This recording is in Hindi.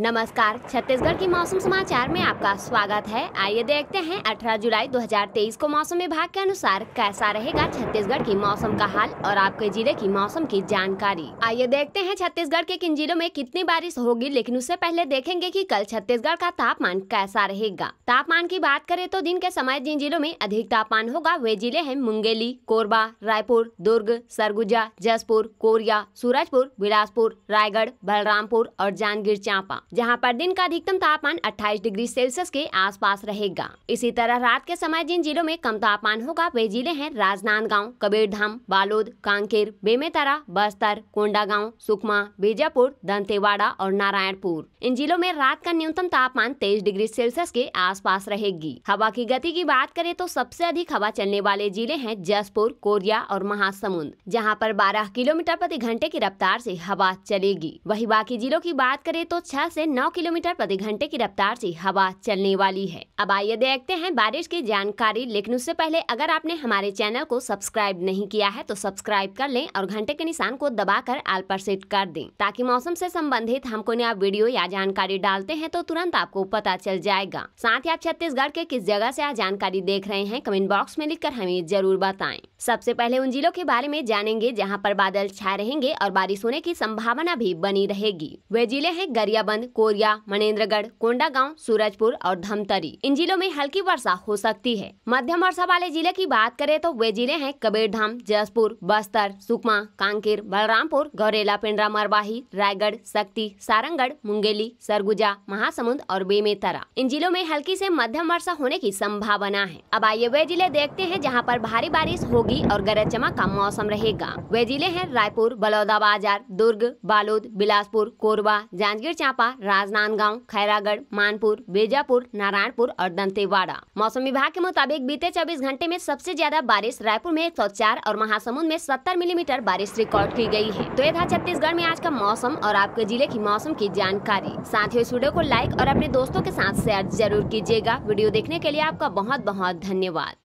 नमस्कार छत्तीसगढ़ के मौसम समाचार में आपका स्वागत है आइए देखते हैं 18 जुलाई 2023 को मौसम विभाग के अनुसार कैसा रहेगा छत्तीसगढ़ की मौसम का हाल और आपके जिले की मौसम की जानकारी आइए देखते हैं छत्तीसगढ़ के किन जिलों में कितनी बारिश होगी लेकिन उससे पहले देखेंगे कि कल छत्तीसगढ़ का तापमान कैसा रहेगा तापमान की बात करे तो दिन के समय जिन जिलों में अधिक तापमान होगा वे जिले है मुंगेली कोरबा रायपुर दुर्ग सरगुजा जसपुर कोरिया सूरजपुर बिलासपुर रायगढ़ बलरामपुर और जांजगीर चांपा जहां पर दिन का अधिकतम तापमान 28 डिग्री सेल्सियस के आसपास रहेगा इसी तरह रात के समय जिन जिलों में कम तापमान होगा वे जिले हैं राजनांदगांव कबीरधाम बालोद कांकेर बेमेतरा बस्तर कोंडागांव सुकमा बीजापुर दंतेवाड़ा और नारायणपुर इन जिलों में रात का न्यूनतम तापमान तेईस डिग्री सेल्सियस के आस रहेगी हवा की गति की बात करे तो सबसे अधिक हवा चलने वाले जिले हैं जसपुर कोरिया और महासमुंद जहाँ पर बारह किलोमीटर प्रति घंटे की रफ्तार ऐसी हवा चलेगी वही बाकी जिलों की बात करे तो छह से 9 किलोमीटर प्रति घंटे की रफ्तार से हवा चलने वाली है अब आइए देखते हैं बारिश की जानकारी लेकिन उससे पहले अगर आपने हमारे चैनल को सब्सक्राइब नहीं किया है तो सब्सक्राइब कर लें और घंटे के निशान को दबा कर आल पर सेट कर दें ताकि मौसम से संबंधित हम कोई नया वीडियो या जानकारी डालते हैं तो तुरंत आपको पता चल जाएगा साथ ही आप छत्तीसगढ़ के किस जगह ऐसी जानकारी देख रहे हैं कमेंट बॉक्स में लिख हमें जरूर बताए सबसे पहले उन जिलों के बारे में जानेंगे जहां पर बादल छाए रहेंगे और बारिश होने की संभावना भी बनी रहेगी वे जिले हैं गरियाबंद कोरिया मनेन्द्रगढ़ कोंडागांव सूरजपुर और धमतरी इन जिलों में हल्की वर्षा हो सकती है मध्यम वर्षा वाले जिले की बात करें तो वे जिले हैं कबीरधाम जसपुर बस्तर सुकमा कांकेर बलरामपुर गौरेला पिंडरा मरवाही रायगढ़ शक्ति सारंगढ़ मुंगेली सरगुजा महासमुंद और बेमेतरा इन जिलों में हल्की ऐसी मध्यम वर्षा होने की संभावना है अब आइए वे जिले देखते हैं जहाँ आरोप भारी बारिश होगी होगी और गरज चमक का मौसम रहेगा वे जिले हैं रायपुर बलौदाबाजार दुर्ग बालोद बिलासपुर कोरबा जांजगीर चांपा राजनांदगांव खैरागढ़ मानपुर बीजापुर नारायणपुर और दंतेवाड़ा मौसम विभाग के मुताबिक बीते चौबीस घंटे में सबसे ज्यादा बारिश रायपुर में एक और महासमुंद में सत्तर मिलीमीटर बारिश रिकॉर्ड की गयी है तो ये था छत्तीसगढ़ में आज का मौसम और आपके जिले की मौसम की जानकारी साथ ही इस वीडियो को लाइक और अपने दोस्तों के साथ शेयर जरूर कीजिएगा वीडियो देखने के लिए आपका बहुत बहुत धन्यवाद